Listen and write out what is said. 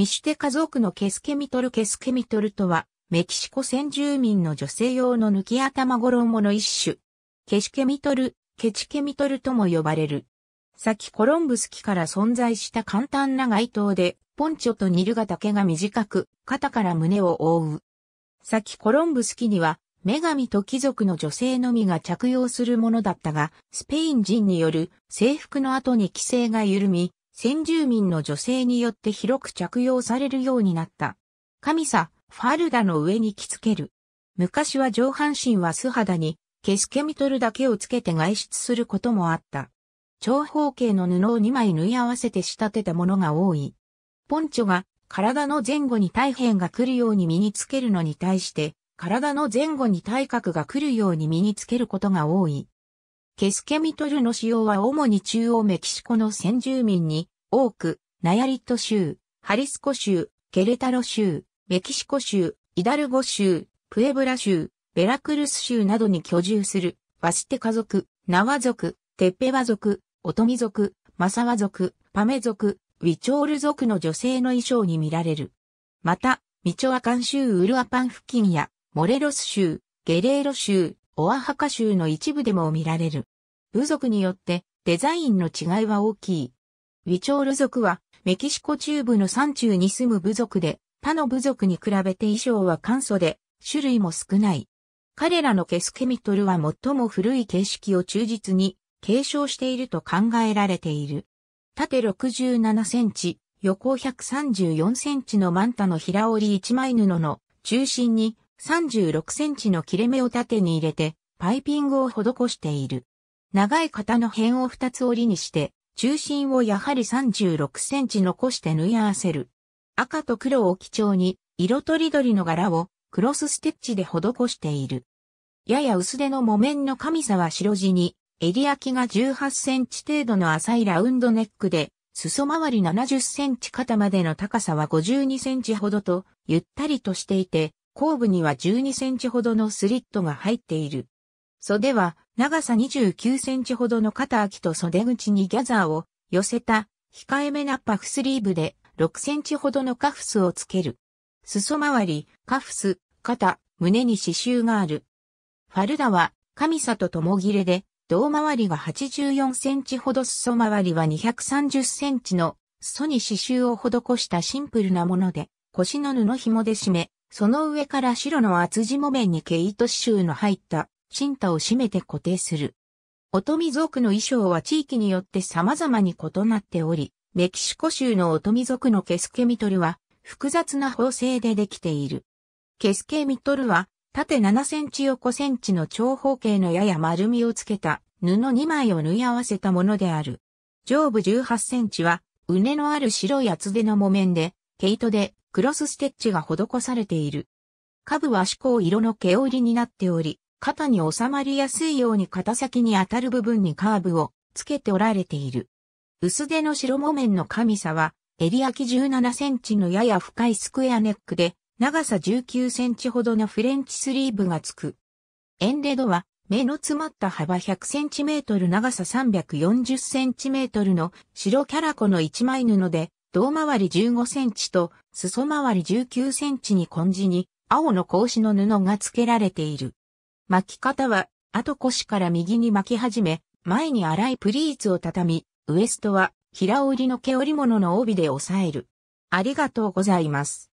ミシュテ家族のケスケミトルケスケミトルとは、メキシコ先住民の女性用の抜き頭衣の一種。ケシケミトル、ケチケミトルとも呼ばれる。先コロンブス期から存在した簡単な街灯で、ポンチョとニルが丈が短く、肩から胸を覆う。先コロンブス期には、女神と貴族の女性のみが着用するものだったが、スペイン人による制服の後に規制が緩み、先住民の女性によって広く着用されるようになった。神さ、ファルダの上に着付ける。昔は上半身は素肌に、ケスケミトルだけをつけて外出することもあった。長方形の布を2枚縫い合わせて仕立てたものが多い。ポンチョが体の前後に大変が来るように身につけるのに対して、体の前後に体格が来るように身につけることが多い。ケスケミトルの使用は主に中央メキシコの先住民に多く、ナヤリット州、ハリスコ州、ケレタロ州、メキシコ州、イダルゴ州、プエブラ州、ベラクルス州などに居住する、ワシテ家族、ナワ族、テッペワ族、オトミ族、マサワ族、パメ族、ウィチョール族の女性の衣装に見られる。また、ミチョアカン州ウルアパン付近や、モレロス州、ゲレーロ州、オアハカ州の一部でも見られる。部族によってデザインの違いは大きい。ウィチョール族はメキシコ中部の山中に住む部族で、他の部族に比べて衣装は簡素で、種類も少ない。彼らのケスケミトルは最も古い形式を忠実に継承していると考えられている。縦67センチ、横134センチのマンタの平織り1枚布の中心に36センチの切れ目を縦に入れてパイピングを施している。長い型の辺を2つ折りにして、中心をやはり36センチ残して縫い合わせる。赤と黒を基調に、色とりどりの柄をクロスステッチで施している。やや薄手の木綿の神は、白地に、襟焼きが18センチ程度の浅いラウンドネックで、裾回り70センチ肩までの高さは52センチほどと、ゆったりとしていて、後部には12センチほどのスリットが入っている。袖は長さ29センチほどの肩秋と袖口にギャザーを寄せた控えめなパフスリーブで6センチほどのカフスをつける。裾周り、カフス、肩、胸に刺繍がある。ファルダは、神里とも切れで、胴回りが84センチほど裾周りは230センチの裾に刺繍を施したシンプルなもので、腰の布紐で締め、その上から白の厚地木綿に毛糸刺繍の入ったン太を締めて固定する。トミ族の衣装は地域によって様々に異なっており、メキシコ州のトミ族のケスケミトルは複雑な縫製でできている。ケスケミトルは縦7センチ横センチの長方形のやや丸みをつけた布2枚を縫い合わせたものである。上部18センチは、畝のある白い厚手の木綿で、毛糸でクロスステッチが施されている。下部は思考色の毛織りになっており、肩に収まりやすいように肩先に当たる部分にカーブをつけておられている。薄手の白木綿の神さは、襟焼き17センチのやや深いスクエアネックで、長さ19センチほどのフレンチスリーブがつく。エンデドは、目の詰まった幅100センチメートル長さ340センチメートルの白キャラコの1枚布で、胴回り15センチと裾回り19センチに根地に青の格子の布が付けられている。巻き方は、後腰から右に巻き始め、前に荒いプリーツを畳み、ウエストは、平織りの毛織物の帯で押さえる。ありがとうございます。